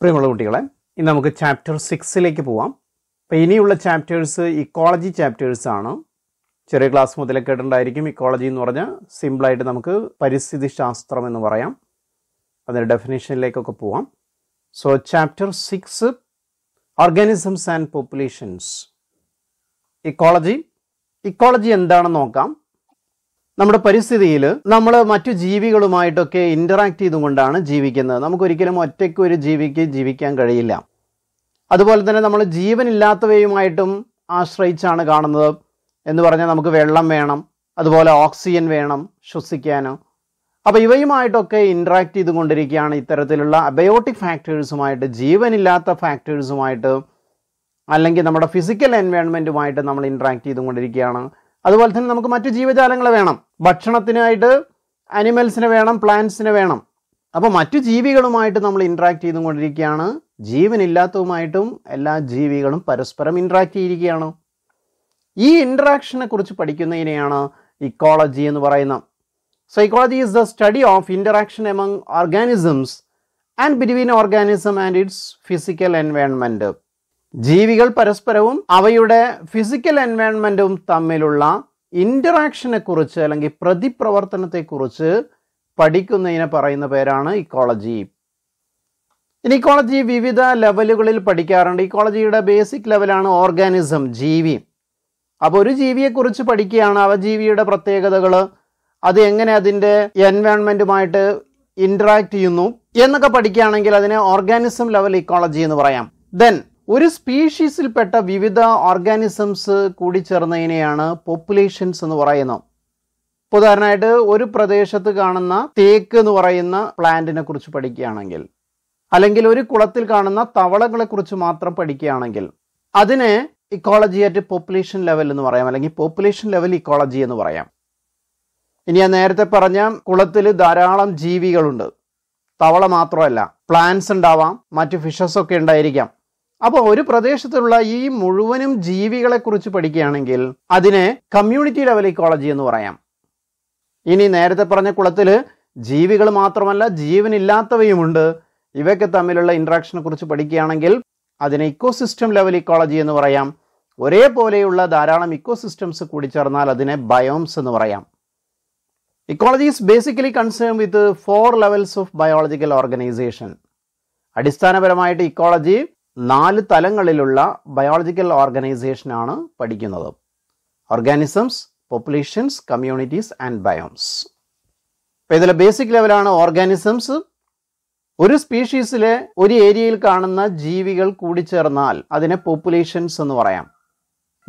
പ്രിയമുള്ള കുട്ടികളെ ഇനി നമുക്ക് ചാപ്റ്റർ സിക്സിലേക്ക് പോവാം അപ്പോൾ ഇനിയുള്ള ചാപ്റ്റേഴ്സ് ഇക്കോളജി ചാപ്റ്റേഴ്സ് ആണ് ചെറിയ ക്ലാസ് മുതലേ കേട്ടിട്ടുണ്ടായിരിക്കും ഇക്കോളജി എന്ന് പറഞ്ഞാൽ സിമ്പിളായിട്ട് നമുക്ക് പരിസ്ഥിതി ശാസ്ത്രം എന്ന് പറയാം അതിൻ്റെ ഡെഫിനേഷനിലേക്കൊക്കെ പോവാം so chapter six organisms and populations ecology ecology എന്താണെന്ന് നോക്കാം നമ്മുടെ പരിസ്ഥിതിയിൽ നമ്മൾ മറ്റു ജീവികളുമായിട്ടൊക്കെ ഇന്ററാക്ട് ചെയ്തുകൊണ്ടാണ് ജീവിക്കുന്നത് നമുക്കൊരിക്കലും ഒറ്റയ്ക്ക് ഒരു ജീവിക്ക് ജീവിക്കാൻ കഴിയില്ല അതുപോലെ തന്നെ നമ്മൾ ജീവനില്ലാത്തവയുമായിട്ടും ആശ്രയിച്ചാണ് കാണുന്നത് എന്ന് പറഞ്ഞാൽ നമുക്ക് വെള്ളം വേണം അതുപോലെ ഓക്സിജൻ വേണം ശ്വസിക്കാനോ അപ്പോൾ ഇവയുമായിട്ടൊക്കെ ഇൻട്രാക്ട് ചെയ്തുകൊണ്ടിരിക്കുകയാണ് ഇത്തരത്തിലുള്ള അബയോട്ടിക് ഫാക്ടേഴ്സുമായിട്ട് ജീവനില്ലാത്ത ഫാക്ടേഴ്സുമായിട്ട് അല്ലെങ്കിൽ നമ്മുടെ ഫിസിക്കൽ എൻവയോൺമെൻറ്റുമായിട്ട് നമ്മൾ ഇൻട്രാക്ട് ചെയ്തുകൊണ്ടിരിക്കുകയാണ് അതുപോലെ തന്നെ നമുക്ക് മറ്റു ജീവജാലങ്ങളെ വേണം ഭക്ഷണത്തിനായിട്ട് അനിമൽസിന് വേണം പ്ലാന്റ്സിന് വേണം അപ്പോൾ മറ്റു ജീവികളുമായിട്ട് നമ്മൾ ഇൻട്രാക്ട് ചെയ്തുകൊണ്ടിരിക്കുകയാണ് ജീവനില്ലാത്തതുമായിട്ടും എല്ലാ ജീവികളും പരസ്പരം ഇൻട്രാക്ട് ചെയ്തിരിക്കുകയാണ് ഈ ഇൻട്രാക്ഷനെ കുറിച്ച് പഠിക്കുന്നതിനെയാണ് ഇക്കോളജി എന്ന് പറയുന്നത് psychology is the study of interaction among organisms and between organism and its physical environment ജീവികൾ പരസ്പരവും അവയുടെ ഫിസിക്കൽ എൻവയൺമെൻറ്റും തമ്മിലുള്ള ഇൻ്ററാക്ഷനെ കുറിച്ച് അല്ലെങ്കിൽ പ്രതിപ്രവർത്തനത്തെക്കുറിച്ച് പഠിക്കുന്നതിനെ പറയുന്ന പേരാണ് ഇക്കോളജി ഇനി ഇക്കോളജി വിവിധ ലെവലുകളിൽ പഠിക്കാറുണ്ട് ഇക്കോളജിയുടെ ബേസിക് ലെവലാണ് ഓർഗാനിസം ജീവി അപ്പോൾ ഒരു ജീവിയെക്കുറിച്ച് പഠിക്കുകയാണ് അവ ജീവിയുടെ പ്രത്യേകതകൾ അത് എങ്ങനെ അതിൻ്റെ എൻവയോൺമെൻറ്റുമായിട്ട് ഇൻട്രാക്ട് ചെയ്യുന്നു എന്നൊക്കെ പഠിക്കുകയാണെങ്കിൽ അതിനെ ഓർഗാനിസം ലെവൽ ഇക്കോളജി എന്ന് പറയാം ദെൻ ഒരു സ്പീഷീസിൽപ്പെട്ട വിവിധ ഓർഗാനിസംസ് കൂടിച്ചേർന്നതിനെയാണ് പോപ്പുലേഷൻസ് എന്ന് പറയുന്നത് ഉദാഹരണമായിട്ട് ഒരു പ്രദേശത്ത് കാണുന്ന തേക്ക് എന്ന് പറയുന്ന പ്ലാന്റിനെ കുറിച്ച് പഠിക്കുകയാണെങ്കിൽ അല്ലെങ്കിൽ ഒരു കുളത്തിൽ കാണുന്ന തവളകളെ കുറിച്ച് മാത്രം പഠിക്കുകയാണെങ്കിൽ അതിനെ ഇക്കോളജി അറ്റ് പോപ്പുലേഷൻ ലെവൽ എന്ന് പറയാം അല്ലെങ്കിൽ പോപ്പുലേഷൻ ലെവൽ ഇക്കോളജി എന്ന് പറയാം ഇനി ഞാൻ നേരത്തെ പറഞ്ഞ കുളത്തിൽ ധാരാളം ജീവികളുണ്ട് തവള മാത്രമല്ല പ്ലാന്റ്സ് ഉണ്ടാവാം മറ്റ് ഫിഷസ് ഒക്കെ ഉണ്ടായിരിക്കാം അപ്പോൾ ഒരു പ്രദേശത്തുള്ള ഈ മുഴുവനും ജീവികളെ കുറിച്ച് പഠിക്കുകയാണെങ്കിൽ അതിനെ കമ്മ്യൂണിറ്റി ലെവൽ ഇക്കോളജി എന്ന് പറയാം ഇനി നേരത്തെ പറഞ്ഞ കുളത്തിൽ ജീവികൾ മാത്രമല്ല ജീവനില്ലാത്തവയുമുണ്ട് ഇവയ്ക്ക് തമ്മിലുള്ള ഇൻട്രാക്ഷനെ കുറിച്ച് പഠിക്കുകയാണെങ്കിൽ അതിനെ ഇക്കോസിസ്റ്റം ലെവൽ ഇക്കോളജി എന്ന് പറയാം ഒരേപോലെയുള്ള ധാരാളം ഇക്കോസിസ്റ്റംസ് കൂടി ചേർന്നാൽ അതിനെ ബയോംസ് എന്ന് പറയാം ecology is basically concern with four levels of biological organisation അടിസ്ഥാനപരമായിട്ട് ഇക്കോളജി നാല് തലങ്ങളിലുള്ള ബയോളജിക്കൽ ഓർഗനൈസേഷനാണ് പഠിക്കുന്നത് organisms populations communities and biomes അപ്പോൾ ഇതിലെ ബേസിക് ലെവലാണ് ഓർഗാനിസംസ് ഒരു സ്പീഷീസിലെ ഒരു ഏരിയയിൽ കാണുന്ന ജീവികൾ കൂടിച്ചേർന്നാൽ അതിനെ പോപ്പുലേഷൻസ് എന്ന് പറയാം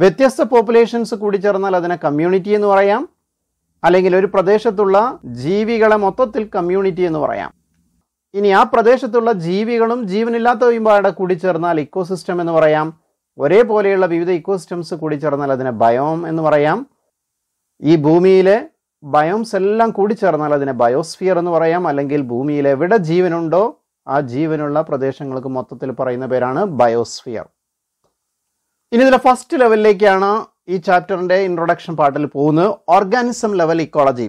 വ്യത്യസ്ത പോപ്പുലേഷൻസ് കൂടിച്ചേർന്നാൽ അതിനെ കമ്മ്യൂണിറ്റി എന്ന് പറയാം അല്ലെങ്കിൽ ഒരു പ്രദേശത്തുള്ള ജീവികളെ മൊത്തത്തിൽ കമ്മ്യൂണിറ്റി എന്ന് പറയാം ഇനി ആ പ്രദേശത്തുള്ള ജീവികളും ജീവനില്ലാത്തവയുമാടെ കൂടിച്ചേർന്നാൽ ഇക്കോസിസ്റ്റം എന്ന് പറയാം ഒരേപോലെയുള്ള വിവിധ ഇക്കോസിസ്റ്റംസ് കൂടിച്ചേർന്നാൽ അതിനെ ബയോം എന്ന് പറയാം ഈ ഭൂമിയിലെ ബയോംസ് എല്ലാം കൂടിച്ചേർന്നാൽ അതിനെ ബയോസ്ഫിയർ എന്ന് പറയാം അല്ലെങ്കിൽ ഭൂമിയിൽ എവിടെ ജീവനുണ്ടോ ആ ജീവനുള്ള പ്രദേശങ്ങൾക്ക് മൊത്തത്തിൽ പറയുന്ന പേരാണ് ബയോസ്ഫിയർ ഇനി ഇതിലെ ഫസ്റ്റ് ലെവലിലേക്കാണ് ഈ ചാപ്റ്ററിന്റെ ഇൻട്രൊഡക്ഷൻ പാർട്ടിൽ പോകുന്നത് organism level ecology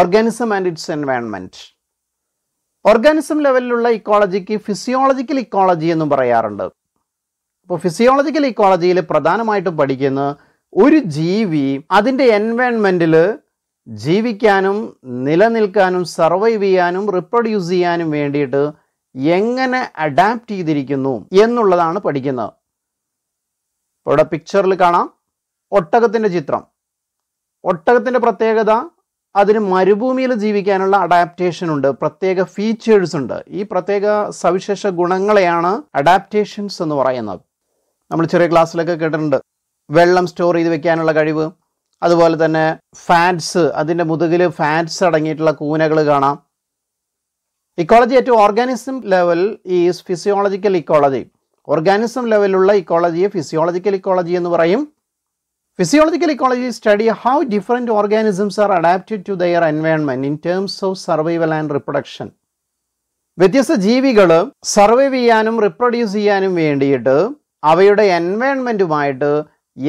organism and its environment organism ലെവലിലുള്ള ഇക്കോളജിക്ക് ഫിസിയോളജിക്കൽ ഇക്കോളജി എന്നും പറയാറുണ്ട് അപ്പോൾ ഫിസിയോളജിക്കൽ ഇക്കോളജിയിൽ പ്രധാനമായിട്ടും പഠിക്കുന്ന ഒരു ജീവി അതിൻ്റെ എൻവയൺമെൻറ്റിൽ ജീവിക്കാനും നിലനിൽക്കാനും സർവൈവ് ചെയ്യാനും റിപ്രൊഡ്യൂസ് ചെയ്യാനും വേണ്ടിയിട്ട് എങ്ങനെ അഡാപ്റ്റ് ചെയ്തിരിക്കുന്നു എന്നുള്ളതാണ് പഠിക്കുന്നത് ഇവിടെ പിക്ചറിൽ കാണാം ഒട്ടകത്തിൻ്റെ ചിത്രം ഒട്ടകത്തിൻ്റെ പ്രത്യേകത അതിന് മരുഭൂമിയിൽ ജീവിക്കാനുള്ള അഡാപ്റ്റേഷൻ ഉണ്ട് പ്രത്യേക ഫീച്ചേഴ്സ് ഉണ്ട് ഈ പ്രത്യേക സവിശേഷ ഗുണങ്ങളെയാണ് അഡാപ്റ്റേഷൻസ് എന്ന് പറയുന്നത് നമ്മൾ ചെറിയ ക്ലാസ്സിലൊക്കെ കേട്ടിട്ടുണ്ട് വെള്ളം സ്റ്റോർ ചെയ്ത് വെക്കാനുള്ള കഴിവ് അതുപോലെ തന്നെ ഫാറ്റ്സ് അതിൻ്റെ മുതുകിൽ ഫാറ്റ്സ് അടങ്ങിയിട്ടുള്ള കൂനകൾ കാണാം ecology at organism level is physiological ecology organism ലെവലുള്ള ഇക്കോളജിയെ ഫിസിയോളജിക്കൽ ഇക്കോളജി എന്ന് പറയും Physiological ecology study how different organisms are adapted to their environment in terms of survival and reproduction. വ്യത്യസ്ത ജീവികൾ സർവൈവ് ചെയ്യാനും റിപ്രൊഡ്യൂസ് ചെയ്യാനും വേണ്ടിയിട്ട് അവയുടെ എൻവയൺമെൻറ്റുമായിട്ട്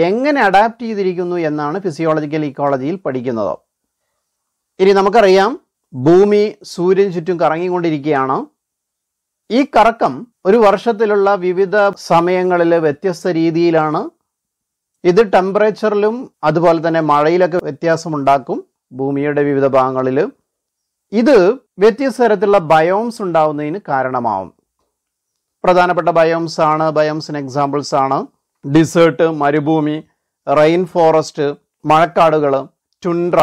എങ്ങനെ അഡാപ്റ്റ് ചെയ്തിരിക്കുന്നു എന്നാണ് ഫിസിയോളജിക്കൽ ഇക്കോളജിയിൽ പഠിക്കുന്നത് ഇനി നമുക്കറിയാം ഭൂമി സൂര്യൻ ചുറ്റും കറങ്ങിക്കൊണ്ടിരിക്കുകയാണ് ഈ കറക്കം ഒരു വർഷത്തിലുള്ള വിവിധ സമയങ്ങളിൽ വ്യത്യസ്ത രീതിയിലാണ് ഇത് ടെമ്പറേച്ചറിലും അതുപോലെ തന്നെ മഴയിലൊക്കെ വ്യത്യാസം ഉണ്ടാക്കും ഭൂമിയുടെ വിവിധ ഭാഗങ്ങളിൽ ഇത് വ്യത്യസ്ത തരത്തിലുള്ള ബയോംസ് ഉണ്ടാവുന്നതിന് കാരണമാവും പ്രധാനപ്പെട്ട ബയോംസ് ആണ് ബയോംസിന് എക്സാമ്പിൾസ് ആണ് ഡിസേർട്ട് മരുഭൂമി റെയിൻ ഫോറസ്റ്റ് മഴക്കാടുകൾ ടുൻഡ്ര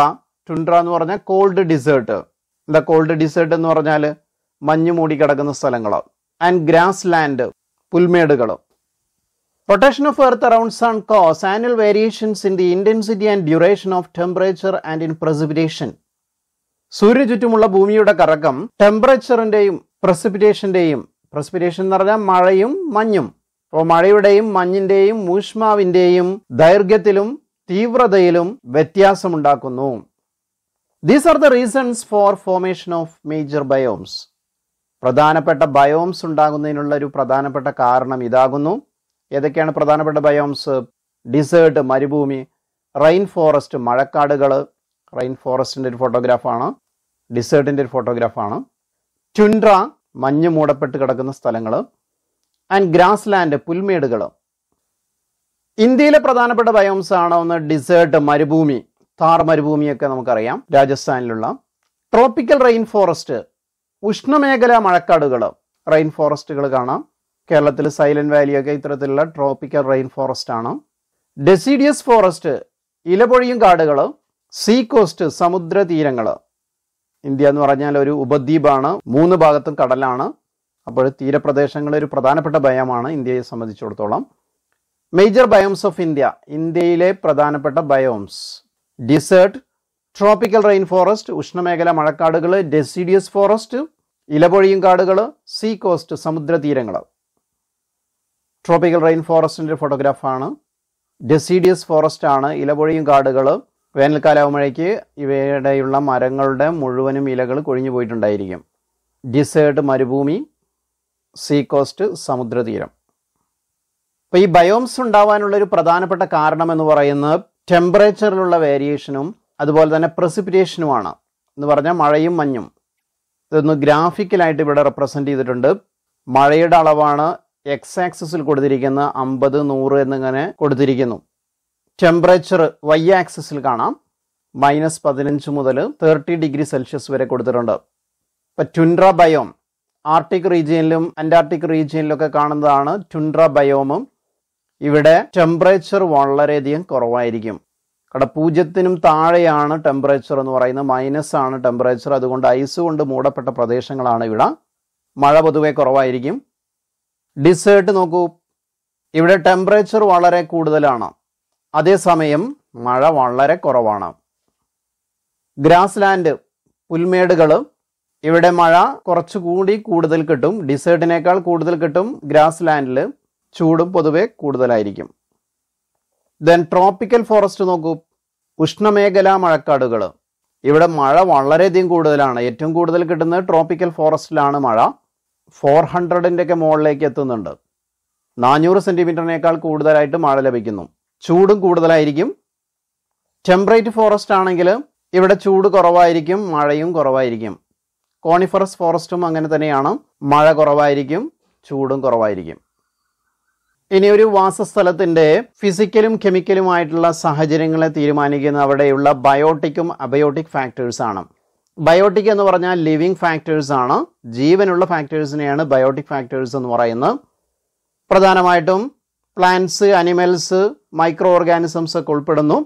ടുൻഡ്ര എന്ന് പറഞ്ഞാൽ കോൾഡ് ഡിസേർട്ട് എന്താ കോൾഡ് ഡിസേർട്ട് എന്ന് പറഞ്ഞാൽ മഞ്ഞ് മൂടി കിടക്കുന്ന സ്ഥലങ്ങൾ ആൻഡ് ഗ്രാസ് ലാൻഡ് പുൽമേടുകളും Rotation of Earth around Sun cause annual variations in the intensity and duration of temperature and in precipitation. സൂര്യന് ചുറ്റുമുള്ള ഭൂമിയുടെ കറക്കം ടെമ്പറേച്ചറിൻ്റെയും പ്രസിപ്പിറ്റേഷൻ്റെയും പ്രസിപ്പിറ്റേഷൻ എന്ന് പറഞ്ഞാൽ മഴയും മഞ്ഞും അപ്പോൾ മഴയുടെയും മഞ്ഞിൻ്റെയും ഊഷ്മാവിൻ്റെയും ദൈർഘ്യത്തിലും തീവ്രതയിലും വ്യത്യാസമുണ്ടാക്കുന്നു these are the reasons for formation of major biomes പ്രധാനപ്പെട്ട ബയോംസ് ഉണ്ടാകുന്നതിനുള്ള ഒരു പ്രധാനപ്പെട്ട കാരണം ഇതാകുന്നു ഏതൊക്കെയാണ് പ്രധാനപ്പെട്ട ബയോംസ് ഡിസേർട്ട് മരുഭൂമി റെയിൻ ഫോറസ്റ്റ് മഴക്കാടുകൾ റെയിൻ ഫോറസ്റ്റിൻ്റെ ഒരു ഫോട്ടോഗ്രാഫാണ് ഡിസേർട്ടിൻ്റെ ഒരു ഫോട്ടോഗ്രാഫാണ് ട്യുൻഡ്ര മഞ്ഞ് മൂടപ്പെട്ട് കിടക്കുന്ന സ്ഥലങ്ങൾ ആൻഡ് ഗ്രാസ് ലാൻഡ് പുൽമേടുകൾ ഇന്ത്യയിലെ പ്രധാനപ്പെട്ട ബയോംസ് ആണ് ഒന്ന് ഡിസേർട്ട് മരുഭൂമി താർ മരുഭൂമിയൊക്കെ നമുക്കറിയാം രാജസ്ഥാനിലുള്ള ട്രോപ്പിക്കൽ റെയിൻ ഫോറസ്റ്റ് ഉഷ്ണമേഖല മഴക്കാടുകൾ റെയിൻ ഫോറസ്റ്റുകൾ കാണാം കേരളത്തിൽ സൈലന്റ് വാലിയൊക്കെ ഇത്തരത്തിലുള്ള ട്രോപ്പിക്കൽ റെയിൻ ഫോറസ്റ്റ് ആണ് ഡെസിഡിയസ് ഫോറസ്റ്റ് ഇലപൊഴിയും കാടുകൾ സീ കോസ്റ്റ് സമുദ്ര തീരങ്ങൾ ഇന്ത്യ എന്ന് പറഞ്ഞാൽ ഒരു ഉപദ്വീപാണ് മൂന്ന് ഭാഗത്തും കടലാണ് അപ്പോൾ തീരപ്രദേശങ്ങൾ ഒരു പ്രധാനപ്പെട്ട ഭയമാണ് ഇന്ത്യയെ സംബന്ധിച്ചിടത്തോളം മേജർ ബയോംസ് ഓഫ് ഇന്ത്യ ഇന്ത്യയിലെ പ്രധാനപ്പെട്ട biomes desert tropical rain forest ഉഷ്ണമേഖല മഴക്കാടുകൾ ഡെസിഡിയസ് ഫോറസ്റ്റ് ഇലപൊഴിയും കാടുകൾ സീ കോസ്റ്റ് തീരങ്ങൾ ട്രോപ്പിക്കൽ റെയിൻ ഫോറസ്റ്റിൻ്റെ ഫോട്ടോഗ്രാഫാണ് ഡെസിഡിയസ് ഫോറസ്റ്റ് ആണ് ഇലപൊഴിയും കാടുകൾ വേനൽക്കാലാവുമ്പോഴേക്ക് ഇവയുടെയുള്ള മരങ്ങളുടെ മുഴുവനും ഇലകൾ കൊഴിഞ്ഞു പോയിട്ടുണ്ടായിരിക്കും ഡിസേർട്ട് മരുഭൂമി സീ കോസ്റ്റ് സമുദ്രതീരം അപ്പോൾ ഈ ബയോംസ് ഒരു പ്രധാനപ്പെട്ട കാരണം എന്ന് പറയുന്നത് ടെമ്പറേച്ചറിലുള്ള വേരിയേഷനും അതുപോലെ തന്നെ പ്രസിപ്പിറ്റേഷനുമാണ് എന്ന് പറഞ്ഞാൽ മഴയും മഞ്ഞും ഇതൊന്ന് ഗ്രാഫിക്കലായിട്ട് ഇവിടെ റെപ്രസെൻ്റ് ചെയ്തിട്ടുണ്ട് മഴയുടെ അളവാണ് എക്സ് ആക്സിസിൽ കൊടുത്തിരിക്കുന്ന അമ്പത് നൂറ് എന്നിങ്ങനെ കൊടുത്തിരിക്കുന്നു ടെമ്പറേച്ചർ വൈ ആക്സിസിൽ കാണാം മൈനസ് പതിനഞ്ച് മുതൽ തേർട്ടി ഡിഗ്രി സെൽഷ്യസ് വരെ കൊടുത്തിട്ടുണ്ട് ഇപ്പം ട്യുൻഡ്ര ബയോം ആർട്ടിക് റീജിയനിലും അന്റാർട്ടിക് റീജിയനിലും ഒക്കെ കാണുന്നതാണ് ട്യുൻഡ്ര ബയോമും ഇവിടെ ടെമ്പറേച്ചർ വളരെയധികം കുറവായിരിക്കും കട പൂജ്യത്തിനും താഴെയാണ് ടെമ്പറേച്ചർ എന്ന് പറയുന്നത് മൈനസ് ആണ് ടെമ്പറേച്ചർ അതുകൊണ്ട് ഐസ് കൊണ്ട് മൂടപ്പെട്ട പ്രദേശങ്ങളാണ് ഇവിടെ മഴ പൊതുവെ കുറവായിരിക്കും ഡിസേർട്ട് നോക്കൂ ഇവിടെ ടെമ്പറേച്ചർ വളരെ കൂടുതലാണ് അതേസമയം മഴ വളരെ കുറവാണ് ഗ്രാസ് ലാൻഡ് പുൽമേടുകൾ ഇവിടെ മഴ കുറച്ചുകൂടി കൂടുതൽ കിട്ടും ഡിസേർട്ടിനേക്കാൾ കൂടുതൽ കിട്ടും ഗ്രാസ് ലാൻഡിൽ ചൂടും പൊതുവെ കൂടുതലായിരിക്കും ദെൻ ട്രോപ്പിക്കൽ ഫോറസ്റ്റ് നോക്കൂ ഉഷ്ണമേഖലാ മഴക്കാടുകൾ ഇവിടെ മഴ വളരെയധികം കൂടുതലാണ് ഏറ്റവും കൂടുതൽ കിട്ടുന്നത് ട്രോപ്പിക്കൽ ഫോറസ്റ്റിലാണ് മഴ ഫോർ ഒക്കെ മുകളിലേക്ക് എത്തുന്നുണ്ട് നാനൂറ് സെൻറ്റിമീറ്ററിനേക്കാൾ കൂടുതലായിട്ട് മഴ ലഭിക്കുന്നു ചൂടും കൂടുതലായിരിക്കും ടെമ്പറേറ്റ് ഫോറസ്റ്റ് ആണെങ്കിൽ ഇവിടെ ചൂട് കുറവായിരിക്കും മഴയും കുറവായിരിക്കും കോണിഫറസ് ഫോറസ്റ്റും അങ്ങനെ തന്നെയാണ് മഴ കുറവായിരിക്കും ചൂടും കുറവായിരിക്കും ഇനി ഒരു വാസസ്ഥലത്തിൻ്റെ ഫിസിക്കലും കെമിക്കലുമായിട്ടുള്ള സാഹചര്യങ്ങളെ തീരുമാനിക്കുന്ന അവിടെയുള്ള ബയോട്ടിക്കും അബയോട്ടിക് ഫാക്ടേഴ്സാണ് ബയോട്ടിക് എന്ന് പറഞ്ഞാൽ ലിവിങ് ഫാക്ടേഴ്സ് ആണ് ജീവനുള്ള ഫാക്ടേഴ്സിനെയാണ് ബയോട്ടിക് ഫാക്ടേഴ്സ് എന്ന് പറയുന്നത് പ്രധാനമായിട്ടും പ്ലാന്റ്സ് അനിമൽസ് മൈക്രോ ഓർഗാനിസംസ് ഒക്കെ ഉൾപ്പെടുന്നു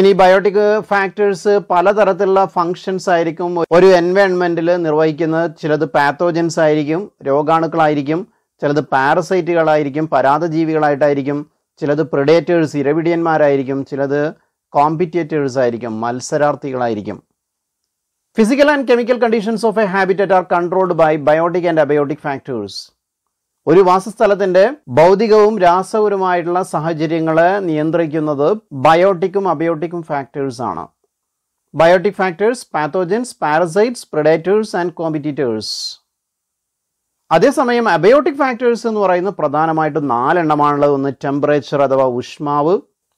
ഇനി ബയോട്ടിക് ഫാക്ടേഴ്സ് പലതരത്തിലുള്ള ഫങ്ഷൻസ് ആയിരിക്കും ഒരു എൻവയോൺമെന്റിൽ നിർവഹിക്കുന്നത് ചിലത് പാത്തോജൻസ് ആയിരിക്കും രോഗാണുക്കളായിരിക്കും ചിലത് പാരസൈറ്റുകളായിരിക്കും പരാതജീവികളായിട്ടായിരിക്കും ചിലത് പ്രിഡേറ്റേഴ്സ് ഇരവിടിയന്മാരായിരിക്കും ചിലത് കോമ്പിറ്റേറ്റേഴ്സ് ആയിരിക്കും മത്സരാർത്ഥികളായിരിക്കും Physical and chemical conditions of a habitat are controlled by biotic and abiotic factors. ഒരു വാസസ്ഥലത്തിന്റെ ഭൗതികവും രാസപരവുമായിട്ടുള്ള സാഹചര്യങ്ങളെ നിയന്ത്രിക്കുന്നത് ബയോട്ടിക്കും അബയോട്ടിക്കും ഫാക്ടേഴ്സ് ആണ് biotic factors pathogens parasites predators and competitors അതേസമയം അബയോട്ടിക് ഫാക്ടേഴ്സ് എന്ന് പറയുന്ന പ്രധാനമായിട്ടും നാലെണ്ണമാണുള്ളത് ഒന്ന് ടെമ്പറേച്ചർ അഥവാ ഉഷ്മാവ്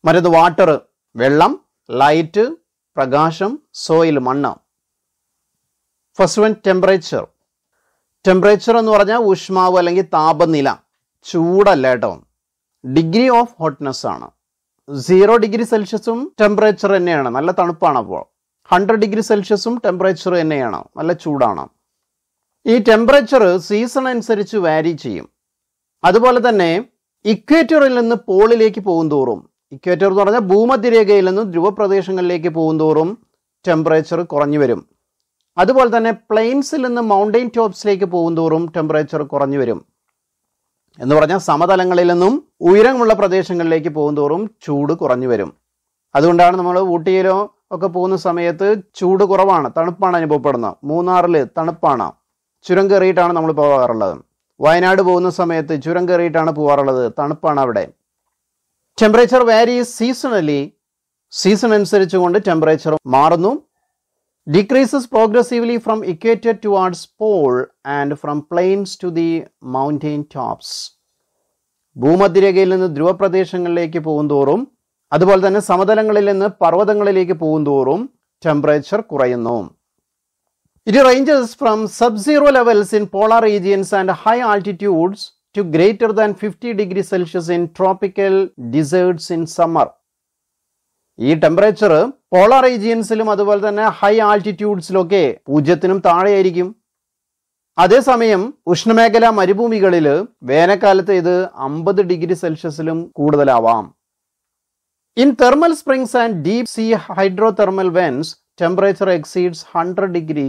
മറ്റത് വാട്ടർ വെള്ളം ലൈറ്റ് പ്രകാശം സോയിൽ മണ്ണ് ഫസ്റ്റ് വൺ ടെമ്പറേച്ചർ ടെമ്പറേച്ചർ എന്ന് പറഞ്ഞാൽ ഊഷ്മാവ് അല്ലെങ്കിൽ താപനില ചൂടല്ല കേട്ടോ ഡിഗ്രി ഓഫ് ഹോട്ട്നെസ് ആണ് സീറോ ഡിഗ്രി സെൽഷ്യസും ടെമ്പറേച്ചർ തന്നെയാണ് നല്ല തണുപ്പാണ് അപ്പോൾ ഹൺഡ്രഡ് ഡിഗ്രി സെൽഷ്യസും ടെമ്പറേച്ചർ തന്നെയാണ് നല്ല ചൂടാണ് ഈ ടെമ്പറേച്ചർ സീസൺ അനുസരിച്ച് വാരി ചെയ്യും അതുപോലെ തന്നെ ഇക്വേറ്ററിൽ നിന്ന് പോളിലേക്ക് പോകും തോറും ഇക്വേറ്റർ എന്ന് പറഞ്ഞാൽ ഭൂമധ്യരേഖയിൽ നിന്ന് ധ്രുവപ്രദേശങ്ങളിലേക്ക് പോകും തോറും ടെമ്പറേച്ചർ കുറഞ്ഞു വരും അതുപോലെ തന്നെ പ്ലെയിൻസിൽ നിന്ന് മൗണ്ടൈൻ ടോപ്സിലേക്ക് പോകുന്തോറും ടെമ്പറേച്ചർ കുറഞ്ഞു വരും എന്ന് പറഞ്ഞാൽ സമതലങ്ങളിൽ നിന്നും ഉയരമുള്ള പ്രദേശങ്ങളിലേക്ക് പോകുന്തോറും ചൂട് കുറഞ്ഞു വരും അതുകൊണ്ടാണ് നമ്മൾ ഊട്ടിയിലോ ഒക്കെ പോകുന്ന സമയത്ത് ചൂട് കുറവാണ് തണുപ്പാണ് അനുഭവപ്പെടുന്നത് മൂന്നാറിൽ തണുപ്പാണ് ചുരം കയറിയിട്ടാണ് നമ്മൾ പോകാറുള്ളത് വയനാട് പോകുന്ന സമയത്ത് ചുരം കയറിയിട്ടാണ് പോകാറുള്ളത് തണുപ്പാണ് അവിടെ ടെമ്പറേച്ചർ വാരീസ് സീസണലി സീസൺ അനുസരിച്ചുകൊണ്ട് ടെമ്പറേച്ചർ മാറുന്നു decreases progressively from equator towards pole and from plains to the mountain tops. ഭൂമധ്യരേഖയിൽ നിന്ന് ധ്രുവപ്രദേശങ്ങളിലേക്ക് പോകുന്തോറും അതുപോലെ തന്നെ സമതലങ്ങളിൽ നിന്ന് പർവ്വതങ്ങളിലേക്ക് പോകുന്തോറും ടെമ്പറേച്ചർ കുറയുന്നു it ranges from sub zero levels in polar regions and high altitudes to greater than fifty degree Celsius in tropical deserts in summer ഈ ടെമ്പറേച്ചർ പോളർ റീജിയൻസിലും അതുപോലെ തന്നെ ഹൈ ആൾട്ടിറ്റ്യൂഡ്സിലൊക്കെ പൂജ്യത്തിനും താഴെയായിരിക്കും അതേസമയം ഉഷ്ണമേഖലാ മരുഭൂമികളിൽ വേനൽക്കാലത്ത് ഇത് അമ്പത് ഡിഗ്രി സെൽഷ്യസിലും കൂടുതലാവാം in thermal springs and deep sea hydrothermal vents temperature exceeds hundred degree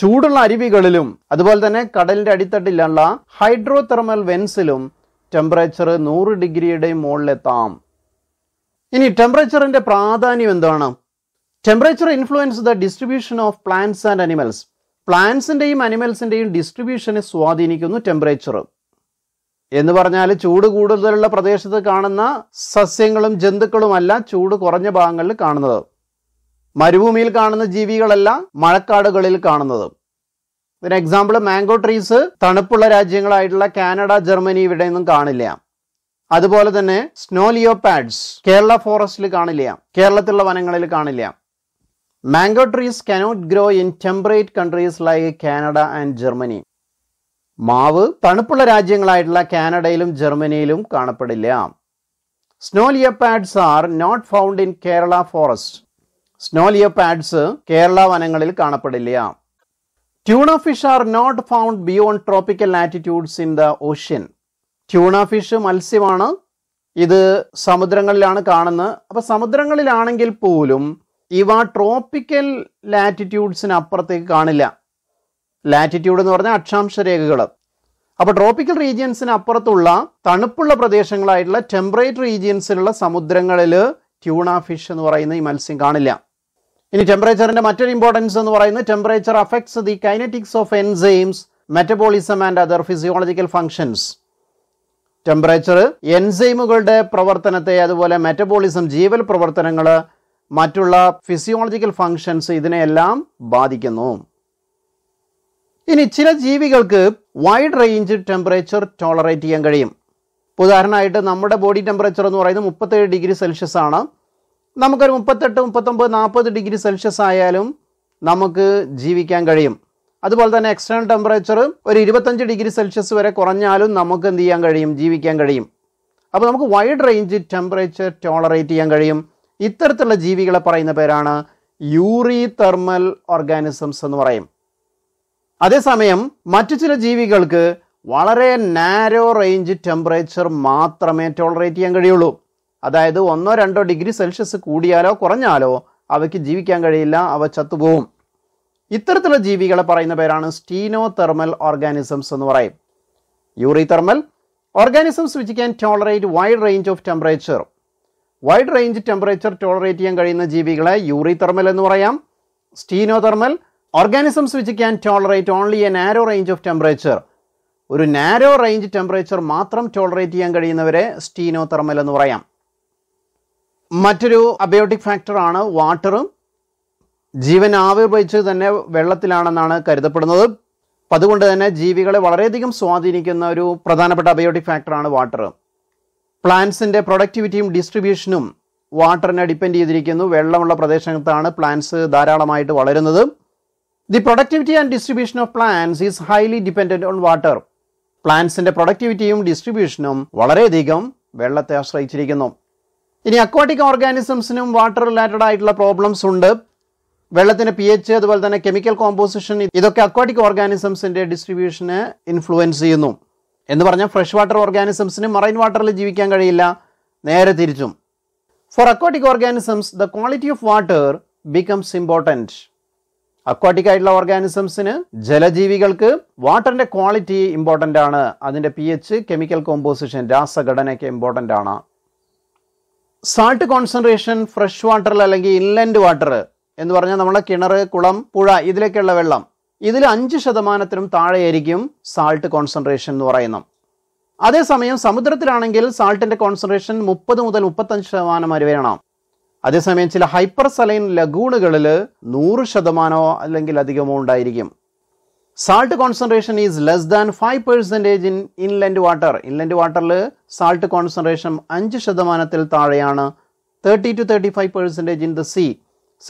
ചൂടുള്ള അരുവികളിലും അതുപോലെ തന്നെ കടലിന്റെ അടിത്തട്ടിലുള്ള ഹൈഡ്രോ തെർമൽ വെൻസിലും ടെമ്പറേച്ചർ നൂറ് ഡിഗ്രിയുടെ മുകളിലെത്താം ഇനി ടെമ്പറേച്ചറിന്റെ പ്രാധാന്യം എന്താണ് temperature influence the distribution of plants and animals പ്ലാന്റ്സിന്റെയും അനിമൽസിന്റെയും ഡിസ്ട്രിബ്യൂഷനെ സ്വാധീനിക്കുന്നു ടെമ്പറേച്ചർ എന്ന് പറഞ്ഞാൽ ചൂട് കൂടുതലുള്ള പ്രദേശത്ത് കാണുന്ന സസ്യങ്ങളും ജന്തുക്കളുമല്ല ചൂട് കുറഞ്ഞ ഭാഗങ്ങളിൽ കാണുന്നത് മരുഭൂമിയിൽ കാണുന്ന ജീവികളല്ല മഴക്കാടുകളിൽ കാണുന്നത് ഒരു എക്സാമ്പിൾ മാംഗോ ട്രീസ് തണുപ്പുള്ള രാജ്യങ്ങളായിട്ടുള്ള കാനഡ ജർമ്മനി ഇവിടെയൊന്നും കാണില്ല അതുപോലെ തന്നെ സ്നോലിയോ പാഡ്സ് കേരള ഫോറസ്റ്റിൽ കാണില്ല കേരളത്തിലുള്ള വനങ്ങളിൽ കാണില്ല mango trees cannot grow in temperate countries like Canada and Germany മാവ് തണുപ്പുള്ള രാജ്യങ്ങളായിട്ടുള്ള കാനഡയിലും ജർമ്മനിയിലും കാണപ്പെടില്ല snow leopards are not found in Kerala forest snow leopards Kerala വനങ്ങളിൽ കാണപ്പെടില്ല tuna fish are not found beyond tropical latitudes in the ocean tuna fish മത്സ്യമാണ് ഇത് സമുദ്രങ്ങളിലാണ് കാണുന്നത് അപ്പോൾ സമുദ്രങ്ങളിലാണെങ്കിൽ പോലും ഇവ ട്രോപ്പിക്കൽ ലാറ്റിറ്റ്യൂഡ്സിന് അപ്പുറത്തേക്ക് കാണില്ല ലാറ്റിറ്റ്യൂഡ് എന്ന് പറഞ്ഞാൽ അക്ഷാംശ രേഖകൾ അപ്പോൾ ട്രോപ്പിക്കൽ റീജിയൻസിന് അപ്പുറത്തുള്ള തണുപ്പുള്ള പ്രദേശങ്ങളായിട്ടുള്ള ടെമ്പറേറ്റ് റീജിയൻസിലുള്ള സമുദ്രങ്ങളിൽ ട്യൂണ ഫിഷ് എന്ന് പറയുന്ന ഈ മത്സ്യം കാണില്ല ഇനി ടെമ്പറേച്ചറിന്റെ മറ്റൊരു ഇമ്പോർട്ടൻസ് എന്ന് പറയുന്നത് temperature affects the kinetics of enzymes metabolism and other physiological functions temperature എൻസൈമുകളുടെ പ്രവർത്തനത്തെ അതുപോലെ മെറ്റബോളിസം ജീവൽ പ്രവർത്തനങ്ങൾ മറ്റുള്ള ഫിസിയോളജിക്കൽ ഫങ്ഷൻസ് ഇതിനെയെല്ലാം ബാധിക്കുന്നു ഇനി ചില ജീവികൾക്ക് വൈഡ് റേഞ്ച് ടെമ്പറേച്ചർ ടോളറേറ്റ് ചെയ്യാൻ കഴിയും ഉദാഹരണമായിട്ട് നമ്മുടെ ബോഡി ടെമ്പറേച്ചർ എന്ന് പറയുന്നത് മുപ്പത്തേഴ് ഡിഗ്രി സെൽഷ്യസ് ആണ് നമുക്കൊരു മുപ്പത്തെട്ട് മുപ്പത്തൊമ്പത് നാൽപ്പത് ഡിഗ്രി സെൽഷ്യസ് ആയാലും നമുക്ക് ജീവിക്കാൻ കഴിയും അതുപോലെ തന്നെ എക്സ്റ്റേണൽ ടെമ്പറേച്ചർ ഒരു ഇരുപത്തഞ്ച് ഡിഗ്രി സെൽഷ്യസ് വരെ കുറഞ്ഞാലും നമുക്ക് എന്ത് ചെയ്യാൻ കഴിയും ജീവിക്കാൻ കഴിയും അപ്പോൾ നമുക്ക് വൈഡ് റേഞ്ച് ടെമ്പറേച്ചർ ടോളറേറ്റ് ചെയ്യാൻ കഴിയും ഇത്തരത്തിലുള്ള ജീവികളെ പറയുന്ന പേരാണ് യൂറി തെർമൽ ഓർഗാനിസംസ് എന്ന് പറയും അതേസമയം മറ്റു ചില ജീവികൾക്ക് വളരെ നാരോ റേഞ്ച് ടെമ്പറേച്ചർ മാത്രമേ ടോളറേറ്റ് ചെയ്യാൻ കഴിയുള്ളൂ അതായത് ഒന്നോ രണ്ടോ ഡിഗ്രി സെൽഷ്യസ് കൂടിയാലോ കുറഞ്ഞാലോ അവയ്ക്ക് ജീവിക്കാൻ കഴിയില്ല അവ ചത്തുപോകും ഇത്തരത്തിലുള്ള ജീവികളെ പറയുന്ന പേരാണ് സ്റ്റീനോ തെർമൽ ഓർഗാനിസംസ് എന്ന് പറയും eurythermal organisms which can tolerate wide range of temperature wide range temperature tolerate ചെയ്യാൻ കഴിയുന്ന ജീവികളെ യൂറി തെർമൽ എന്ന് പറയാം stenothermal organisms which can tolerate only a narrow range of temperature ഒരു narrow range temperature മാത്രം tolerate ചെയ്യാൻ കഴിയുന്നവരെ steno thermal എന്ന് പറയാം മറ്റൊരു അബയോട്ടിക് ഫാക്ടറാണ് വാട്ടറും ജീവൻ ആവിർഭവിച്ചത് തന്നെ വെള്ളത്തിലാണെന്നാണ് കരുതപ്പെടുന്നത് അപ്പം അതുകൊണ്ട് തന്നെ ജീവികളെ വളരെയധികം സ്വാധീനിക്കുന്ന ഒരു പ്രധാനപ്പെട്ട അബയോട്ടിക് ഫാക്ടറാണ് വാട്ടർ പ്ലാന്റ്സിൻ്റെ പ്രൊഡക്ടിവിറ്റിയും ഡിസ്ട്രിബ്യൂഷനും വാട്ടറിനെ ഡിപ്പെൻഡ് ചെയ്തിരിക്കുന്നു വെള്ളമുള്ള പ്രദേശത്താണ് പ്ലാന്റ്സ് ധാരാളമായിട്ട് വളരുന്നത് the productivity and distribution of plants is highly dependent on water പ്ലാന്റ്സിൻ്റെ പ്രൊഡക്ടിവിറ്റിയും ഡിസ്ട്രിബ്യൂഷനും വളരെയധികം വെള്ളത്തെ ആശ്രയിച്ചിരിക്കുന്നു ഇനി അക്വാട്ടിക് ഓർഗാനിസംസിനും വാട്ടർ റിലേറ്റഡ് ആയിട്ടുള്ള പ്രോബ്ലംസ് ഉണ്ട് വെള്ളത്തിന് പി എച്ച് അതുപോലെ തന്നെ കെമിക്കൽ കോമ്പോസിഷൻ ഇതൊക്കെ അക്വാട്ടിക് ഓർഗാനിസംസിന്റെ ഡിസ്ട്രിബ്യൂഷനെ ഇൻഫ്ലുവൻസ് ചെയ്യുന്നു എന്ന് പറഞ്ഞാൽ ഫ്രഷ് വാട്ടർ ഓർഗാനിസംസിന് മറൈൻ വാട്ടറിൽ ജീവിക്കാൻ കഴിയില്ല നേരെ തിരിച്ചും for aquatic organisms the quality of water becomes important aquatic ആയിട്ടുള്ള ഓർഗാനിസംസിന് ജലജീവികൾക്ക് വാട്ടറിന്റെ ക്വാളിറ്റി ഇമ്പോർട്ടൻ്റ് ആണ് അതിൻ്റെ പി എച്ച് കെമിക്കൽ കോമ്പോസിഷൻ രാസഘടനയൊക്കെ ഇമ്പോർട്ടൻ്റ് ആണ് സാൾട്ട് കോൺസെൻട്രേഷൻ ഫ്രഷ് വാട്ടറിൽ അല്ലെങ്കിൽ ഇൻലൻഡ് വാട്ടർ എന്ന് പറഞ്ഞാൽ നമ്മളെ കിണർ കുളം പുഴ ഇതിലേക്കുള്ള വെള്ളം ഇതിൽ അഞ്ച് ശതമാനത്തിനും താഴെയായിരിക്കും സാൾട്ട് കോൺസെൻട്രേഷൻ എന്ന് പറയുന്നത് അതേസമയം സമുദ്രത്തിലാണെങ്കിൽ സാൾട്ടിന്റെ കോൺസെൻട്രേഷൻ മുപ്പത് മുതൽ മുപ്പത്തഞ്ച് ശതമാനം വരെ വേണം അതേസമയം ചില ഹൈപ്പർ സലൈൻ ലഗൂണുകളിൽ നൂറ് ശതമാനമോ അല്ലെങ്കിൽ അധികമോ ഉണ്ടായിരിക്കും salt concentration is less than five percentage in inland water inland വാട്ടറിൽ സാൾട്ട് കോൺസെൻട്രേഷൻ അഞ്ച് ശതമാനത്തിൽ താഴെയാണ് thirty two thirty five percentage in the sea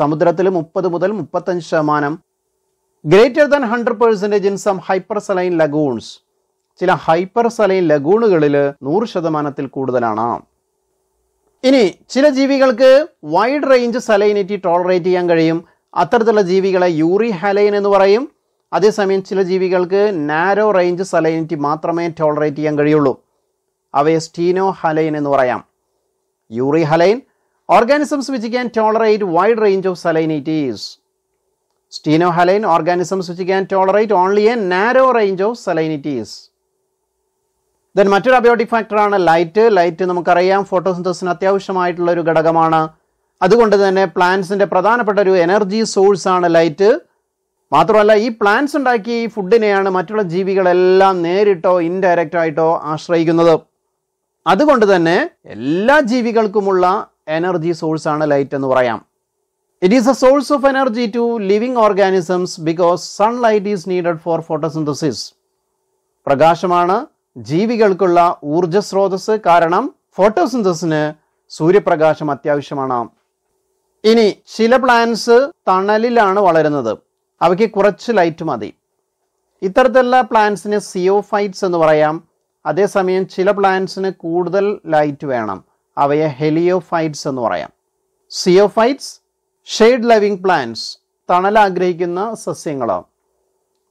സമുദ്രത്തിൽ മുപ്പത് മുതൽ മുപ്പത്തഞ്ച് ശതമാനം greater than hundred percentage in some hyper saline lagoons ചില ഹൈപ്പർ സലൈൻ ലഗൂണുകളിൽ നൂറ് ശതമാനത്തിൽ കൂടുതലാണ് ഇനി ചില ജീവികൾക്ക് വൈഡ് റേഞ്ച് സലൈനിറ്റി ടോളറേറ്റ് ചെയ്യാൻ കഴിയും അത്തരത്തിലുള്ള ജീവികളെ യൂറി ഹലൈൻ എന്ന് പറയും അതേസമയം ചില ജീവികൾക്ക് നാരോ റേഞ്ച് സലൈനിറ്റി മാത്രമേ ടോളറേറ്റ് ചെയ്യാൻ കഴിയുള്ളൂ അവയെ സ്റ്റീനോ ഹലൈൻ എന്ന് പറയാം euryhaline Organisms which can tolerate wide range of salinities. Stenohaline organisms which can tolerate only a narrow range of salinities then മറ്റൊരു അബയോട്ടിക് ഫാക്ടറാണ് ലൈറ്റ് ലൈറ്റ് നമുക്കറിയാം ഫോട്ടോസിന്തോസിന് അത്യാവശ്യമായിട്ടുള്ള ഒരു ഘടകമാണ് അതുകൊണ്ട് തന്നെ പ്ലാന്റ്സിൻ്റെ പ്രധാനപ്പെട്ട ഒരു എനർജി സോഴ്സ് ആണ് ലൈറ്റ് മാത്രമല്ല ഈ പ്ലാന്റ്സ് ഉണ്ടാക്കിയ ഈ ഫുഡിനെയാണ് മറ്റുള്ള ജീവികളെല്ലാം നേരിട്ടോ ഇൻഡയറക്റ്റായിട്ടോ ആശ്രയിക്കുന്നത് അതുകൊണ്ട് തന്നെ എല്ലാ ജീവികൾക്കുമുള്ള എനർജി സോഴ്സാണ് ലൈറ്റ് എന്ന് പറയാം it is a source of energy to living organisms because sunlight is needed for photosynthesis പ്രകാശമാണ് ജീവികൾക്കുള്ള ഊർജ സ്രോതസ് കാരണം ഫോട്ടോസിന്തസിന് സൂര്യപ്രകാശം അത്യാവശ്യമാണ് ഇനി ചില പ്ലാന്റ്സ് തണലിലാണ് വളരുന്നത് അവയ്ക്ക് കുറച്ച് ലൈറ്റ് മതി ഇത്തരത്തിലുള്ള പ്ലാന്റ്സിന് സിയോഫൈറ്റ്സ് എന്ന് പറയാം അതേസമയം ചില പ്ലാന്റ്സിന് കൂടുതൽ ലൈറ്റ് വേണം അവയെ ഹെലിയോഫൈറ്റ്സ് എന്ന് പറയാം സിയോഫൈറ്റ്സ് ഷെയ്ഡ് ലവിംഗ് പ്ലാന്റ്സ് തണൽ ആഗ്രഹിക്കുന്ന സസ്യങ്ങളാണ്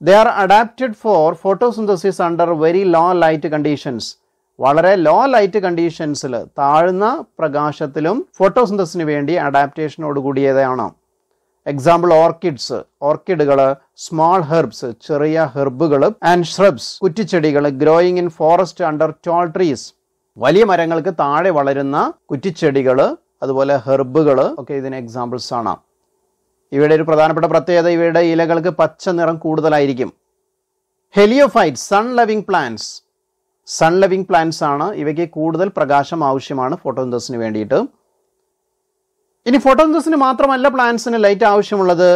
they are adapted for photosynthesis under very low light conditions വളരെ ലോ ലൈറ്റ് കണ്ടീഷൻസിൽ താഴ്ന്ന പ്രകാശത്തിലും ഫോട്ടോസിന്തസിന് വേണ്ടി അഡാപ്റ്റേഷനോട് കൂടിയതാണ് എക്സാമ്പിൾ ഓർക്കിഡ്സ് ഓർക്കിഡുകൾ സ്മോൾ ഹെർബ്സ് ചെറിയ ഹെർബുകൾ ആൻഡ് ഷ്രബ്സ് കുറ്റിച്ചെടികൾ growing in forest under tall trees വലിയ മരങ്ങൾക്ക് താഴെ വളരുന്ന കുറ്റിച്ചെടികൾ അതുപോലെ ഹെർബുകൾ ഒക്കെ ഇതിന് എക്സാമ്പിൾസ് ആണ് ഇവയുടെ ഒരു പ്രധാനപ്പെട്ട പ്രത്യേകത ഇവയുടെ ഇലകൾക്ക് പച്ച നിറം കൂടുതലായിരിക്കും heliophyte sun loving plants sun loving plants ആണ് ഇവയ്ക്ക് കൂടുതൽ പ്രകാശം ആവശ്യമാണ് ഫോട്ടോസിന് വേണ്ടിയിട്ട് ഇനി ഫോട്ടോസിന് മാത്രമല്ല പ്ലാന്റ്സിന് ലൈറ്റ് ആവശ്യമുള്ളത്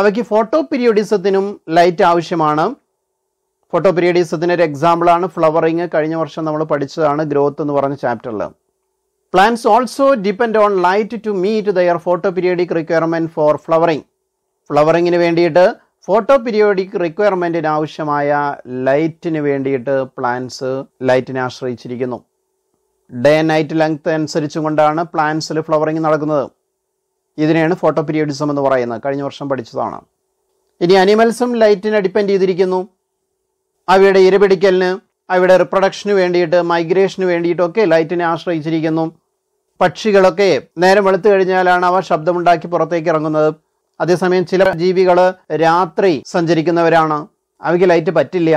അവയ്ക്ക് ഫോട്ടോ പീരിയോഡിസത്തിനും ലൈറ്റ് ആവശ്യമാണ് ഫോട്ടോ പീരീഡിസത്തിൻ്റെ ഒരു എക്സാമ്പിളാണ് ഫ്ലവറിങ് കഴിഞ്ഞ വർഷം നമ്മൾ പഠിച്ചതാണ് ഗ്രോത്ത് എന്ന് പറഞ്ഞ ചാപ്റ്ററിൽ plants also depend on light to meet their photoperiodic requirement for flowering ഫ്ലവറിങ്ങിന് വേണ്ടിയിട്ട് ഫോട്ടോ പീരിയോഡിക് റിക്വയർമെൻറ്റിന് ആവശ്യമായ ലൈറ്റിന് വേണ്ടിയിട്ട് പ്ലാന്റ്സ് ലൈറ്റിനെ ആശ്രയിച്ചിരിക്കുന്നു ഡേ നൈറ്റ് ലെങ്ത് അനുസരിച്ചും കൊണ്ടാണ് പ്ലാന്റ്സിൽ ഫ്ലവറിങ് നടക്കുന്നത് ഇതിനെയാണ് ഫോട്ടോ പീരിയോഡിസം എന്ന് പറയുന്നത് കഴിഞ്ഞ വർഷം പഠിച്ചതാണ് ഇനി അനിമൽസും ലൈറ്റിനെ ഡിപ്പെൻഡ് ചെയ്തിരിക്കുന്നു അവയുടെ ഇരപിടിക്കലിന് അവയുടെ റിപ്രൊഡക്ഷന് വേണ്ടിയിട്ട് മൈഗ്രേഷന് വേണ്ടിയിട്ടൊക്കെ ലൈറ്റിനെ ആശ്രയിച്ചിരിക്കുന്നു പക്ഷികളൊക്കെ നേരം വെളുത്തു കഴിഞ്ഞാലാണ് അവ ശബ്ദമുണ്ടാക്കി പുറത്തേക്ക് ഇറങ്ങുന്നത് അതേസമയം ചില ജീവികൾ രാത്രി സഞ്ചരിക്കുന്നവരാണ് അവയ്ക്ക് ലൈറ്റ് പറ്റില്ല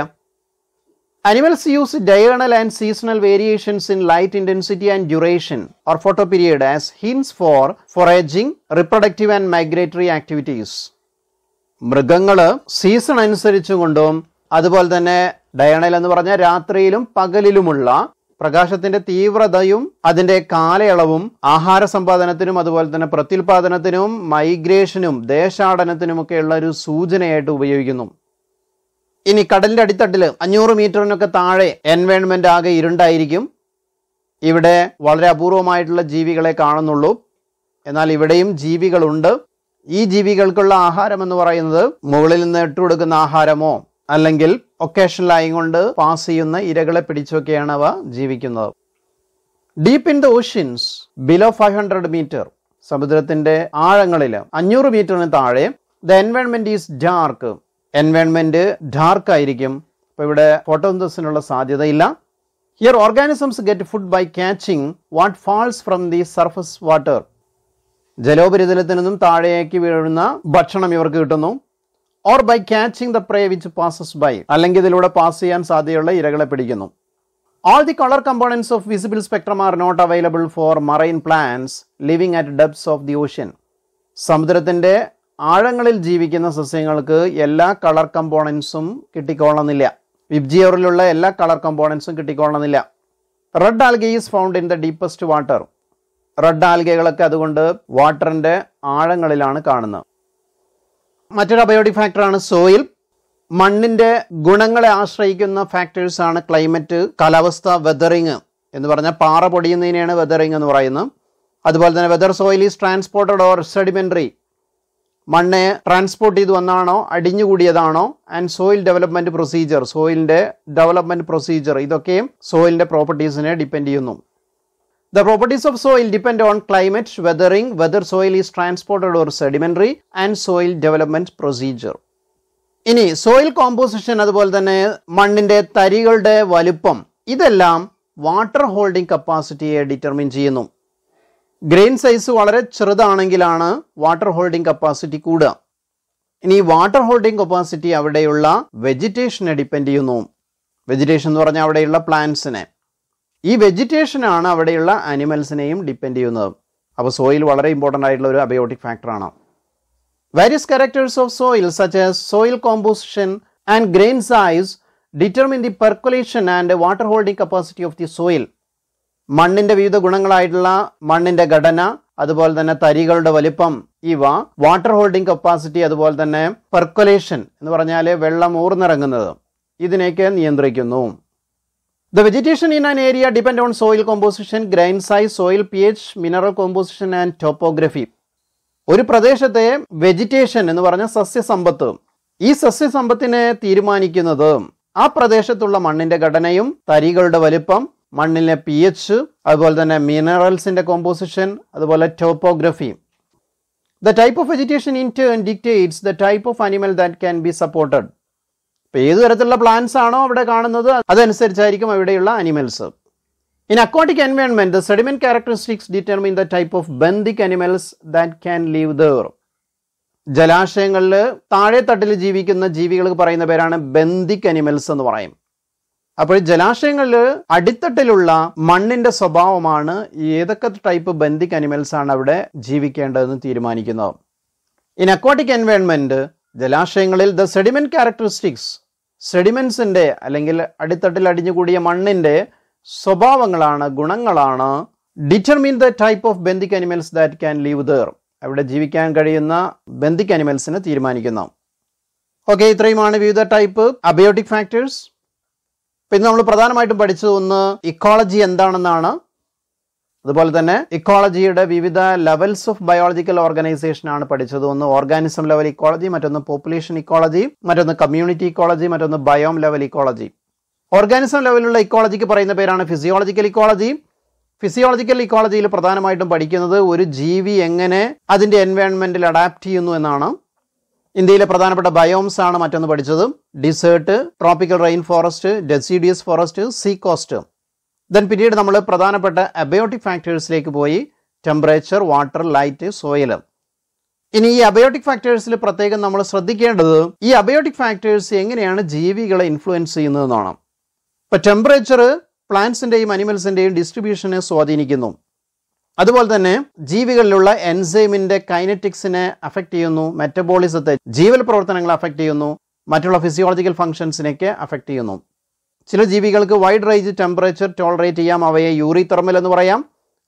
animals use diurnal and seasonal variations in light intensity and duration or photoperiod as hints for foraging reproductive and migratory activities മൃഗങ്ങൾ സീസൺ അനുസരിച്ചുകൊണ്ടും അതുപോലെ തന്നെ ഡയണൽ എന്ന് പറഞ്ഞ രാത്രിയിലും പകലിലുമുള്ള പ്രകാശത്തിന്റെ തീവ്രതയും അതിന്റെ കാലയളവും ആഹാര സമ്പാദനത്തിനും അതുപോലെ തന്നെ പ്രത്യുൽപാദനത്തിനും മൈഗ്രേഷനും ദേശാടനത്തിനും ഉള്ള ഒരു സൂചനയായിട്ട് ഉപയോഗിക്കുന്നു ഇനി കടലിന്റെ അടിത്തട്ടിൽ അഞ്ഞൂറ് മീറ്ററിനൊക്കെ താഴെ എൻവയോൺമെന്റ് ആകെ ഇരുണ്ടായിരിക്കും ഇവിടെ വളരെ അപൂർവമായിട്ടുള്ള ജീവികളെ കാണുന്നുള്ളൂ എന്നാൽ ഇവിടെയും ജീവികളുണ്ട് ഈ ജീവികൾക്കുള്ള ആഹാരം എന്ന് പറയുന്നത് മുകളിൽ നിന്ന് ഇട്ടുകൊടുക്കുന്ന ആഹാരമോ അല്ലെങ്കിൽ ഒക്കേഷനിലായി കൊണ്ട് പാസ് ചെയ്യുന്ന ഇരകളെ പിടിച്ചൊക്കെയാണ് അവ ജീവിക്കുന്നത് deep in the oceans below five hundred metre സമുദ്രത്തിന്റെ ആഴങ്ങളിൽ അഞ്ഞൂറ് മീറ്ററിന് താഴെ the environment is dark environment dark ആയിരിക്കും അപ്പൊ ഇവിടെ ഫോട്ടോസിനുള്ള സാധ്യതയില്ല here organisms get food by catching what falls from the surface water ജലോപരിതലത്തിൽ നിന്നും താഴേക്ക് വീഴുന്ന ഭക്ഷണം ഇവർക്ക് കിട്ടുന്നു or by catching the prey which passes by അല്ലെങ്കിൽ ഇതിലൂടെ പാസ് ചെയ്യാൻ സാധ്യതയുള്ള ഇരകളെ പിടിക്കുന്നു all the colour components of visible spectrum are not available for marine plants living at depths of the ocean സമുദ്രത്തിൻ്റെ ആഴങ്ങളിൽ ജീവിക്കുന്ന സസ്യങ്ങൾക്ക് എല്ലാ കളർ കമ്പോണൻസും കിട്ടിക്കൊള്ളണമെന്നില്ല വിബ്ജിയോറിലുള്ള എല്ലാ കളർ കമ്പോണൻസും കിട്ടിക്കൊള്ളണമെന്നില്ല red algae is found in the deepest water red ആൽഗകളൊക്കെ അതുകൊണ്ട് വാട്ടറിൻ്റെ ആഴങ്ങളിലാണ് കാണുന്നത് മറ്റൊരു അബയോട്ടിക് ഫാക്ടറാണ് സോയിൽ മണ്ണിൻ്റെ ഗുണങ്ങളെ ആശ്രയിക്കുന്ന ഫാക്ടേഴ്സാണ് ക്ലൈമറ്റ് കാലാവസ്ഥ വെതറിങ് എന്ന് പറഞ്ഞാൽ പാറ പൊടിയുന്നതിനെയാണ് വെതറിങ് എന്ന് പറയുന്നത് അതുപോലെ തന്നെ whether soil is transported or sedimentary മണ്ണെ ട്രാൻസ്പോർട്ട് ചെയ്ത് വന്നാണോ അടിഞ്ഞുകൂടിയതാണോ ആൻഡ് സോയിൽ ഡെവലപ്മെൻറ്റ് പ്രൊസീജിയർ സോയിലിൻ്റെ ഡെവലപ്മെൻറ്റ് പ്രൊസീജിയർ ഇതൊക്കെയും സോയിലിൻ്റെ പ്രോപ്പർട്ടീസിനെ ഡിപ്പെൻഡ് ചെയ്യുന്നു The properties of soil depend on climate, weathering, whether soil is transported or sedimentary, and soil development procedure. ഇനി സോയിൽ കോമ്പോസിഷൻ അതുപോലെ തന്നെ മണ്ണിൻ്റെ തരികളുടെ വലുപ്പം ഇതെല്ലാം വാട്ടർ ഹോൾഡിംഗ് കപ്പാസിറ്റിയെ ഡിറ്റർമിൻ ചെയ്യുന്നു ഗ്രെയിൻ സൈസ് വളരെ ചെറുതാണെങ്കിലാണ് വാട്ടർ ഹോൾഡിംഗ് കപ്പാസിറ്റി കൂടുക ഇനി വാട്ടർ ഹോൾഡിംഗ് കപ്പാസിറ്റി അവിടെയുള്ള വെജിറ്റേഷനെ ഡിപ്പെൻഡ് ചെയ്യുന്നു വെജിറ്റേഷൻ എന്ന് പറഞ്ഞാൽ അവിടെയുള്ള പ്ലാന്റ്സിനെ ഈ വെജിറ്റേഷനാണ് അവിടെയുള്ള അനിമൽസിനെയും ഡിപ്പെൻഡ് ചെയ്യുന്നത് അപ്പോൾ സോയിൽ വളരെ ഇമ്പോർട്ടൻ്റ് ആയിട്ടുള്ള ഒരു അബയോട്ടിക് ഫാക്ടറാണ് various characters of soil such as soil composition and grain size determine the percolation and water holding capacity of the soil മണ്ണിന്റെ വിവിധ ഗുണങ്ങളായിട്ടുള്ള മണ്ണിന്റെ ഘടന അതുപോലെ തന്നെ തരികളുടെ വലിപ്പം ഇവ വാട്ടർ ഹോൾഡിംഗ് കപ്പാസിറ്റി അതുപോലെ തന്നെ പെർക്കുലേഷൻ എന്ന് പറഞ്ഞാൽ വെള്ളം ഊർന്നിറങ്ങുന്നത് ഇതിനെയൊക്കെ നിയന്ത്രിക്കുന്നു The vegetation in an area depend on soil composition, grain size, soil pH, mineral composition and topography. ഒരു പ്രദേശത്തെ വെജിറ്റേഷൻ എന്ന് പറഞ്ഞ സസ്യസമ്പത്ത് ഈ സസ്യസമ്പത്തിനെ തീരുമാനിക്കുന്നത് ആ പ്രദേശത്തുള്ള മണ്ണിന്റെ ഘടനയും തരികളുടെ വലുപ്പം മണ്ണിലെ പി എച്ച് അതുപോലെ തന്നെ മിനറൽസിന്റെ കോമ്പോസിഷൻ അതുപോലെ topography the type of vegetation in turn dictates the type of animal that can be supported അപ്പൊ ഏത് തരത്തിലുള്ള പ്ലാന്റ്സ് ആണോ അവിടെ കാണുന്നത് അതനുസരിച്ചായിരിക്കും അവിടെയുള്ള animals in aquatic environment the sediment characteristics determine the type of benthic animals that can live there ജലാശയങ്ങളിൽ താഴെ തട്ടിൽ ജീവിക്കുന്ന ജീവികൾക്ക് പറയുന്ന പേരാണ് ബന്ദിക് അനിമൽസ് എന്ന് പറയും അപ്പോൾ ജലാശയങ്ങളിൽ അടിത്തട്ടിലുള്ള മണ്ണിന്റെ സ്വഭാവമാണ് ഏതൊക്കെ ടൈപ്പ് ബന്ദിക് അനിമൽസ് ആണ് അവിടെ ജീവിക്കേണ്ടതെന്ന് തീരുമാനിക്കുന്നത് ഇൻ അക്വാട്ടിക് എൻവയോൺമെന്റ് ജലാശയങ്ങളിൽ ദ സെഡിമെന്റ് ക്യാരക്ടറിസ്റ്റിക്സ് സെഡിമെൻസിൻ്റെ അല്ലെങ്കിൽ അടിത്തട്ടിൽ അടിഞ്ഞുകൂടിയ മണ്ണിൻ്റെ സ്വഭാവങ്ങളാണ് ഗുണങ്ങളാണ് determine the type of benthic animals that can live there അവിടെ ജീവിക്കാൻ കഴിയുന്ന ബെന്തിക് അനിമൽസിനെ തീരുമാനിക്കുന്നു ഓക്കെ ഇത്രയുമാണ് വിവിധ ടൈപ്പ് അബയോട്ടിക് ഫാക്ടേഴ്സ് പിന്നെ നമ്മൾ പ്രധാനമായിട്ടും പഠിച്ചത് ഒന്ന് ഇക്കോളജി എന്താണെന്നാണ് അതുപോലെ തന്നെ ഇക്കോളജിയുടെ വിവിധ ലെവൽസ് ഓഫ് ബയോളജിക്കൽ ഓർഗനൈസേഷൻ ആണ് പഠിച്ചത് ഒന്ന് ഓർഗാനിസം ലെവൽ ഇക്കോളജി മറ്റൊന്ന് പോപ്പുലേഷൻ ഇക്കോളജി മറ്റൊന്ന് കമ്മ്യൂണിറ്റി ഇക്കോളജി മറ്റൊന്ന് ബയോം ലെവൽ ഇക്കോളജി ഓർഗാനിസം ലെവലിലുള്ള ഇക്കോളജിക്ക് പറയുന്ന പേരാണ് ഫിസിയോളജിക്കൽ ഇക്കോളജി ഫിസിയോളജിക്കൽ ഇക്കോളജിയിൽ പ്രധാനമായിട്ടും പഠിക്കുന്നത് ഒരു ജീവി എങ്ങനെ അതിൻ്റെ എൻവയോൺമെൻറ്റിൽ അഡാപ്റ്റ് ചെയ്യുന്നു എന്നാണ് ഇന്ത്യയിലെ പ്രധാനപ്പെട്ട ബയോംസ് ആണ് മറ്റൊന്ന് പഠിച്ചത് desert tropical rain forest deciduous forest sea coast then പിന്നീട് നമ്മൾ പ്രധാനപ്പെട്ട അബയോട്ടിക് ഫാക്ടേഴ്സിലേക്ക് പോയി ടെമ്പറേച്ചർ വാട്ടർ ലൈറ്റ് സോയിൽ ഇനി ഈ അബയോട്ടിക് ഫാക്ടേഴ്സിൽ പ്രത്യേകം നമ്മൾ ശ്രദ്ധിക്കേണ്ടത് ഈ അബയോട്ടിക് ഫാക്ടേഴ്സ് എങ്ങനെയാണ് ജീവികളെ ഇൻഫ്ലുവൻസ് ചെയ്യുന്നതെന്നാണ് ഇപ്പം ടെമ്പറേച്ചർ പ്ലാന്റ്സിൻ്റെയും അനിമൽസിൻ്റെയും ഡിസ്ട്രിബ്യൂഷനെ സ്വാധീനിക്കുന്നു അതുപോലെ തന്നെ ജീവികളിലുള്ള എൻസൈമിൻ്റെ കൈനറ്റിക്സിനെ അഫക്റ്റ് ചെയ്യുന്നു മെറ്റബോളിസത്തെ ജീവൽ പ്രവർത്തനങ്ങളെ അഫക്റ്റ് ചെയ്യുന്നു മറ്റുള്ള ഫിസിയോളജിക്കൽ ഫങ്ഷൻസിനെയൊക്കെ അഫക്റ്റ് ചെയ്യുന്നു ചില ജീവികൾക്ക് വൈഡ് റേഞ്ച് ടെമ്പറേച്ചർ ടോളറേറ്റ് ചെയ്യാം അവയെ യൂറി തെർമൽ എന്ന് പറയാം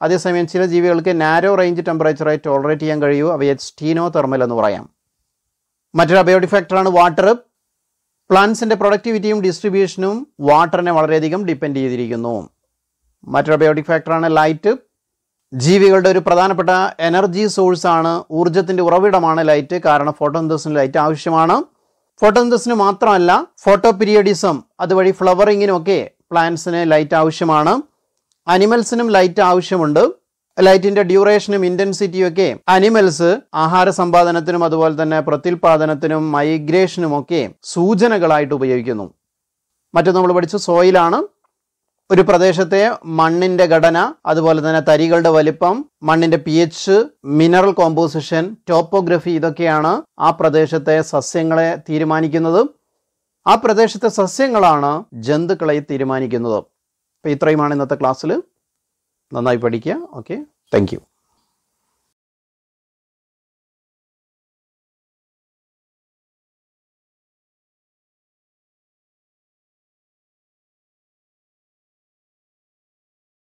അതേസമയം ചില ജീവികൾക്ക് നാരോ റേഞ്ച് ടെമ്പറേച്ചറായി ടോളറേറ്റ് ചെയ്യാൻ കഴിയൂ അവയെ സ്റ്റീനോ തെർമൽ എന്ന് പറയാം മറ്റൊരു അബയോഡിഫാക്ടറാണ് വാട്ടർ പ്ലാന്റ്സിൻ്റെ പ്രൊഡക്ടിവിറ്റിയും ഡിസ്ട്രിബ്യൂഷനും വാട്ടറിനെ വളരെയധികം ഡിപ്പെൻഡ് ചെയ്തിരിക്കുന്നു മറ്റൊരു അബയോട്ടിക് ഫാക്ടറാണ് ലൈറ്റ് ജീവികളുടെ ഒരു പ്രധാനപ്പെട്ട എനർജി സോഴ്സാണ് ഊർജത്തിൻ്റെ ഉറവിടമാണ് ലൈറ്റ് കാരണം ഫോട്ടോ ലൈറ്റ് ആവശ്യമാണ് ഫോട്ടോസിന് മാത്രമല്ല ഫോട്ടോ പീരിയഡിസം അതുവഴി ഒക്കെ പ്ലാന്റ്സിന് ലൈറ്റ് ആവശ്യമാണ് അനിമൽസിനും ലൈറ്റ് ആവശ്യമുണ്ട് ലൈറ്റിന്റെ ഡ്യൂറേഷനും ഇന്റൻസിറ്റിയും ഒക്കെ അനിമൽസ് ആഹാര സമ്പാദനത്തിനും അതുപോലെ തന്നെ പ്രത്യുൽപാദനത്തിനും മൈഗ്രേഷനും ഒക്കെ സൂചനകളായിട്ട് ഉപയോഗിക്കുന്നു മറ്റു നമ്മൾ പഠിച്ച സോയിലാണ് ഒരു പ്രദേശത്തെ മണ്ണിന്റെ ഘടന അതുപോലെ തന്നെ തരികളുടെ വലിപ്പം മണ്ണിന്റെ P H mineral composition topography ഇതൊക്കെയാണ് ആ പ്രദേശത്തെ സസ്യങ്ങളെ തീരുമാനിക്കുന്നത് ആ പ്രദേശത്തെ സസ്യങ്ങളാണ് ജന്തുക്കളെ തീരുമാനിക്കുന്നത് അപ്പോൾ ഇത്രയുമാണ് ഇന്നത്തെ ക്ലാസ്സിൽ നന്നായി പഠിക്കുക ഓക്കെ താങ്ക്